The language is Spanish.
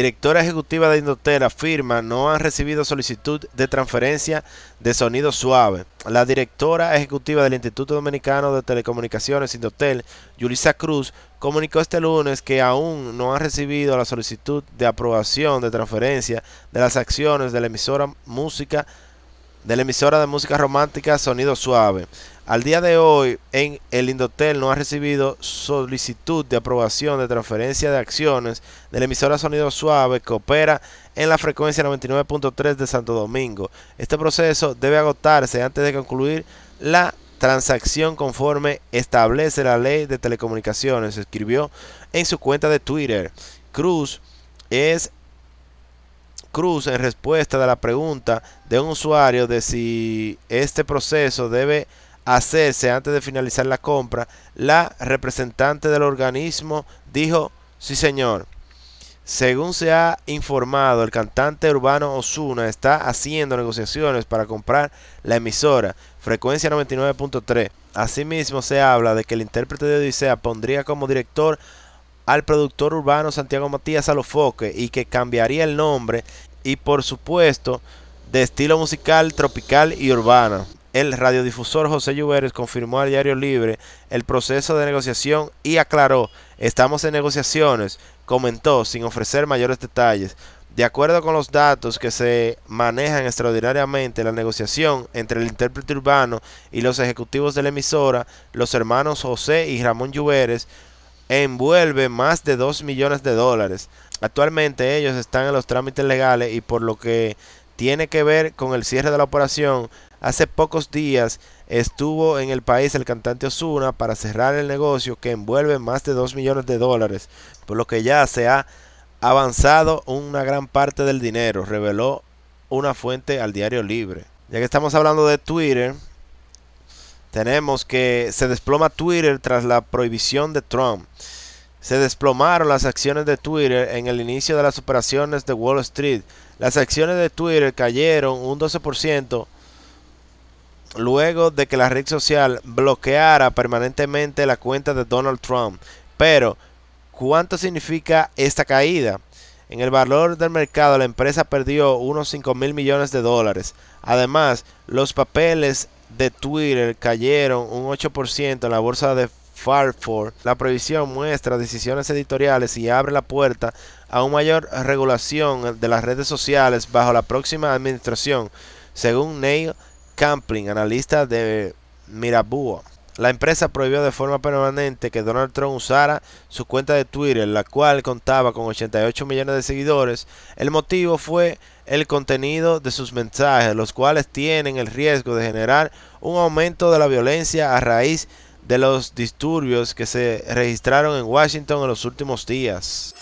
Directora ejecutiva de Indotel afirma no han recibido solicitud de transferencia de sonido suave. La directora ejecutiva del Instituto Dominicano de Telecomunicaciones Indotel, Yulisa Cruz, comunicó este lunes que aún no han recibido la solicitud de aprobación de transferencia de las acciones de la emisora música de la emisora de música romántica Sonido Suave al día de hoy, en el Indotel no ha recibido solicitud de aprobación de transferencia de acciones de la emisora Sonido Suave que opera en la frecuencia 99.3 de Santo Domingo. Este proceso debe agotarse antes de concluir la transacción conforme establece la ley de telecomunicaciones, escribió en su cuenta de Twitter. Cruz es Cruz en respuesta a la pregunta de un usuario de si este proceso debe hacerse antes de finalizar la compra, la representante del organismo dijo, sí señor. Según se ha informado, el cantante urbano Osuna está haciendo negociaciones para comprar la emisora Frecuencia 99.3. Asimismo, se habla de que el intérprete de Odisea pondría como director al productor urbano Santiago Matías Alofoque y que cambiaría el nombre y por supuesto de estilo musical tropical y urbano. El radiodifusor José Lluveres confirmó al Diario Libre el proceso de negociación y aclaró, estamos en negociaciones, comentó sin ofrecer mayores detalles. De acuerdo con los datos que se manejan extraordinariamente, la negociación entre el intérprete urbano y los ejecutivos de la emisora, los hermanos José y Ramón Lluveres, envuelve más de 2 millones de dólares. Actualmente ellos están en los trámites legales y por lo que tiene que ver con el cierre de la operación. Hace pocos días estuvo en el país el cantante Osuna para cerrar el negocio que envuelve más de 2 millones de dólares, por lo que ya se ha avanzado una gran parte del dinero, reveló una fuente al diario Libre. Ya que estamos hablando de Twitter, tenemos que se desploma Twitter tras la prohibición de Trump. Se desplomaron las acciones de Twitter en el inicio de las operaciones de Wall Street. Las acciones de Twitter cayeron un 12% luego de que la red social bloqueara permanentemente la cuenta de Donald Trump. Pero, ¿cuánto significa esta caída? En el valor del mercado la empresa perdió unos 5 mil millones de dólares. Además, los papeles de Twitter cayeron un 8% en la bolsa de Farford. La prohibición muestra decisiones editoriales y abre la puerta a una mayor regulación de las redes sociales bajo la próxima administración, según Neil Campling, analista de Mirabua. La empresa prohibió de forma permanente que Donald Trump usara su cuenta de Twitter, la cual contaba con 88 millones de seguidores. El motivo fue el contenido de sus mensajes, los cuales tienen el riesgo de generar un aumento de la violencia a raíz de de los disturbios que se registraron en Washington en los últimos días.